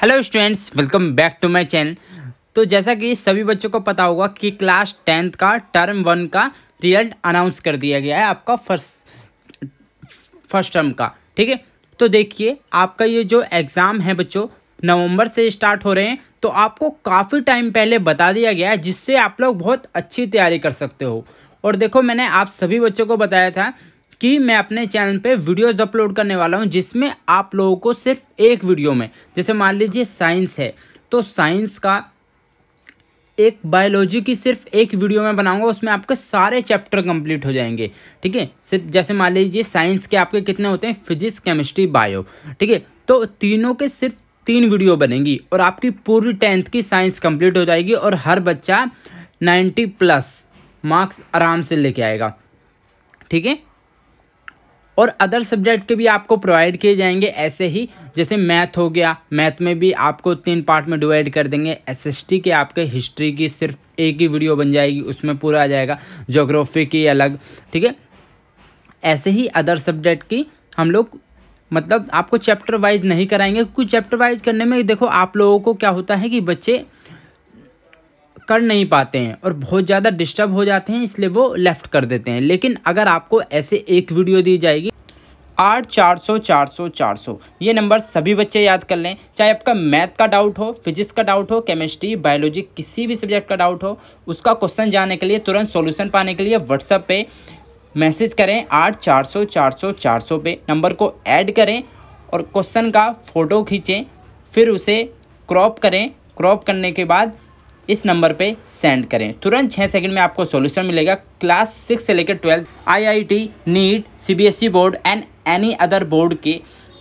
hello students welcome back to my channel तो जैसा कि सभी बच्चों को पता होगा कि क्लास टेंथ का टर्म वन का रिजल्ट अनाउंस कर दिया गया है आपका फर्स्ट फर्स्ट टर्म का ठीक है तो देखिए आपका ये जो एग्ज़ाम है बच्चों नवंबर से स्टार्ट हो रहे हैं तो आपको काफ़ी टाइम पहले बता दिया गया है जिससे आप लोग बहुत अच्छी तैयारी कर सकते हो और देखो मैंने आप सभी बच्चों को बताया था कि मैं अपने चैनल पे वीडियोस अपलोड करने वाला हूँ जिसमें आप लोगों को सिर्फ एक वीडियो में जैसे मान लीजिए साइंस है तो साइंस का एक बायोलॉजी की सिर्फ एक वीडियो में बनाऊंगा उसमें आपके सारे चैप्टर कंप्लीट हो जाएंगे ठीक है सिर्फ जैसे मान लीजिए साइंस के आपके कितने होते हैं फिजिक्स केमिस्ट्री बायो ठीक है तो तीनों के सिर्फ तीन वीडियो बनेंगी और आपकी पूरी टेंथ की साइंस कंप्लीट हो जाएगी और हर बच्चा नाइन्टी प्लस मार्क्स आराम से लेके आएगा ठीक है और अदर सब्जेक्ट के भी आपको प्रोवाइड किए जाएंगे ऐसे ही जैसे मैथ हो गया मैथ में भी आपको तीन पार्ट में डिवाइड कर देंगे एसएसटी के आपके हिस्ट्री की सिर्फ एक ही वीडियो बन जाएगी उसमें पूरा आ जाएगा जोग्राफी की अलग ठीक है ऐसे ही अदर सब्जेक्ट की हम लोग मतलब आपको चैप्टर वाइज नहीं कराएंगे क्योंकि चैप्टर वाइज करने में देखो आप लोगों को क्या होता है कि बच्चे कर नहीं पाते हैं और बहुत ज़्यादा डिस्टर्ब हो जाते हैं इसलिए वो लेफ़्ट कर देते हैं लेकिन अगर आपको ऐसे एक वीडियो दी जाएगी आठ चार सौ चार सौ चार सौ ये नंबर सभी बच्चे याद कर लें चाहे आपका मैथ का डाउट हो फिजिक्स का डाउट हो केमिस्ट्री बायोलॉजी किसी भी सब्जेक्ट का डाउट हो उसका क्वेश्चन जाने के लिए तुरंत सॉल्यूशन पाने के लिए व्हाट्सएप पे मैसेज करें आठ चार सौ चार सौ चार सौ पे नंबर को ऐड करें और क्वेश्चन का फ़ोटो खींचें फिर उसे क्रॉप करें क्रॉप करने के बाद इस नंबर पे सेंड करें तुरंत छः सेकंड में आपको सॉल्यूशन मिलेगा क्लास सिक्स से लेकर twelfth IIT NEET CBSE board and any other board के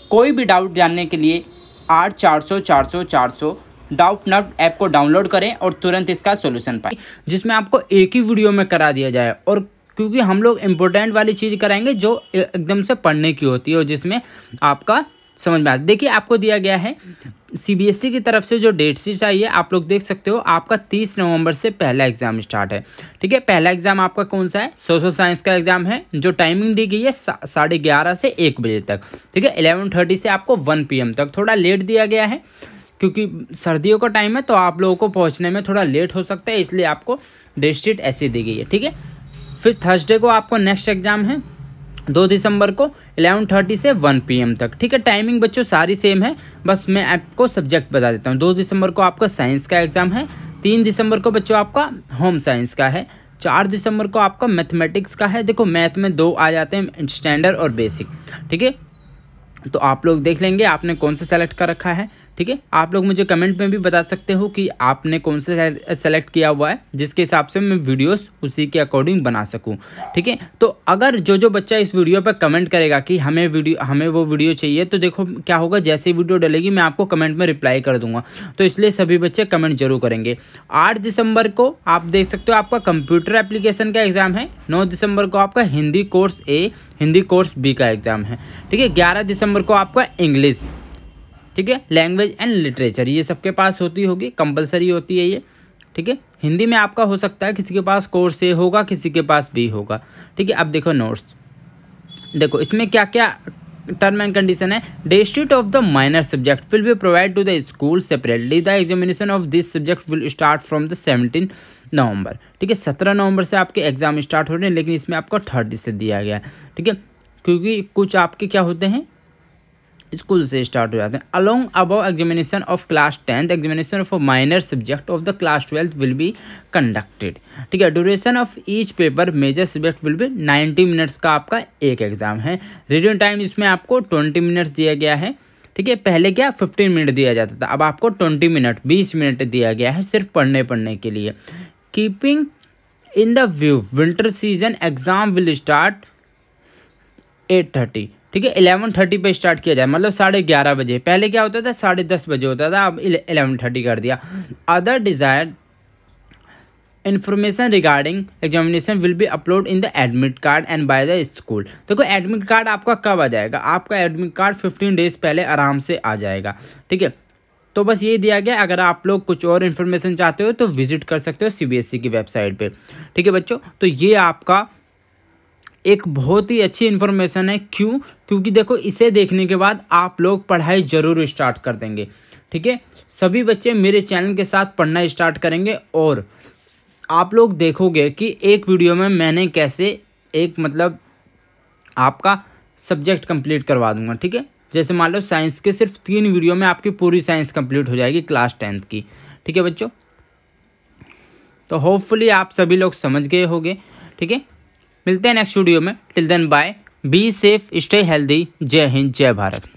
कोई भी डाउट जानने के लिए आठ चार सौ चार सौ चार सौ डाउट नट ऐप को डाउनलोड करें और तुरंत इसका सोल्यूशन पाएं जिसमें आपको एक ही वीडियो में करा दिया जाए और क्योंकि हम लोग इम्पोर्टेंट वाली चीज़ कराएंगे जो एकदम से पढ़ने की होती है और जिसमें आपका समझ में आता देखिए आपको दिया गया है सीबीएसई e की तरफ से जो डेट शीट आई है आप लोग देख सकते हो आपका तीस नवंबर से पहला एग्जाम स्टार्ट है ठीक है पहला एग्जाम आपका कौन सा है सोशल साइंस का एग्जाम है जो टाइमिंग दी गई है साढ़े ग्यारह से एक बजे तक ठीक है इलेवन थर्टी से आपको वन एम तक थोड़ा लेट दिया गया है क्योंकि सर्दियों का टाइम है तो आप लोगों को पहुँचने में थोड़ा लेट हो सकता है इसलिए आपको डेट शीट ऐसी दी गई है ठीक है फिर थर्सडे को आपको नेक्स्ट एग्जाम है दो दिसंबर को 11:30 से 1 पीएम तक ठीक है टाइमिंग बच्चों सारी सेम है बस मैं आपको सब्जेक्ट बता देता हूँ दो दिसंबर को आपका साइंस का एग्ज़ाम है तीन दिसंबर को बच्चों आपका होम साइंस का है चार दिसंबर को आपका मैथमेटिक्स का है देखो मैथ में दो आ जाते हैं स्टैंडर्ड और बेसिक ठीक है तो आप लोग देख लेंगे आपने कौन सा सेलेक्ट कर रखा है ठीक है आप लोग मुझे कमेंट में भी बता सकते हो कि आपने कौन सा सेलेक्ट किया हुआ है जिसके हिसाब से मैं वीडियोस उसी के अकॉर्डिंग बना सकूं ठीक है तो अगर जो जो बच्चा इस वीडियो पर कमेंट करेगा कि हमें वीडियो हमें वो वीडियो चाहिए तो देखो क्या होगा जैसे वीडियो डलेगी मैं आपको कमेंट में रिप्लाई कर दूंगा तो इसलिए सभी बच्चे कमेंट जरूर करेंगे आठ दिसंबर को आप देख सकते हो आपका कंप्यूटर एप्लीकेशन का एग्ज़ाम है नौ दिसंबर को आपका Hindi course A Hindi course B का एग्ज़ाम है ठीक है ग्यारह दिसंबर को आपका इंग्लिश ठीक है लैंग्वेज एंड लिटरेचर ये सबके पास होती होगी कंपलसरी होती है ये ठीक है हिंदी में आपका हो सकता है किसी के पास कोर्स ए होगा किसी के पास बी होगा ठीक है अब देखो नोट्स देखो इसमें क्या क्या टर्म एंड कंडीशन है district of the minor subject will be provide to the school separately the examination of this subject will start from the seventeen November ठीक है सत्रह नवंबर से आपके एग्जाम स्टार्ट हो रहे हैं लेकिन इसमें आपको थर्टी से दिया गया है ठीक है क्योंकि कुछ आपके क्या होते हैं स्कूल से स्टार्ट हो जाते हैं along above examination of class tenth examination of minor subject of the class twelfth will be conducted ठीक है duration of each paper major subject will be ninety minutes का आपका एक एग्जाम है रीडिंग टाइम इसमें आपको ट्वेंटी मिनट्स दिया गया है ठीक है पहले क्या फिफ्टीन मिनट दिया जाता था अब आपको ट्वेंटी मिनट बीस मिनट दिया गया है सिर्फ पढ़ने पढ़ने के लिए keeping in the view winter season exam will start at thirty ठीक है इलेवन थर्टी पर स्टार्ट किया जाए मतलब साढ़े ग्यारह बजे पहले क्या होता था साढ़े दस बजे होता था अब इलेवन थर्टी कर दिया other desired information regarding examination will be upload in the admit card and by the school देखो एडमिट कार्ड आपका कब आ जाएगा आपका एडमिट कार्ड फिफ्टीन डेज पहले आराम से आ जाएगा ठीक है तो बस ये दिया गया अगर आप लोग कुछ और इन्फॉर्मेशन चाहते हो तो विजिट कर सकते हो ई e की वेबसाइट पे ठीक है बच्चों तो ये आपका एक बहुत ही अच्छी इन्फॉर्मेशन है क्यों क्योंकि देखो इसे देखने के बाद आप लोग पढ़ाई ज़रूर स्टार्ट कर देंगे ठीक है सभी बच्चे मेरे चैनल के साथ पढ़ना स्टार्ट करेंगे और आप लोग देखोगे कि एक वीडियो में मैंने कैसे एक मतलब आपका सब्जेक्ट कंप्लीट करवा दूंगा ठीक है जैसे मान लो साइंस के सिर्फ तीन वीडियो में आपकी पूरी साइंस कंप्लीट हो जाएगी क्लास टेंथ की ठीक है बच्चों तो होपफुली आप सभी लोग समझ गए होंगे ठीक है मिलते हैं नेक्स्ट वीडियो में till then bye be safe stay healthy जय हिंद जय भारत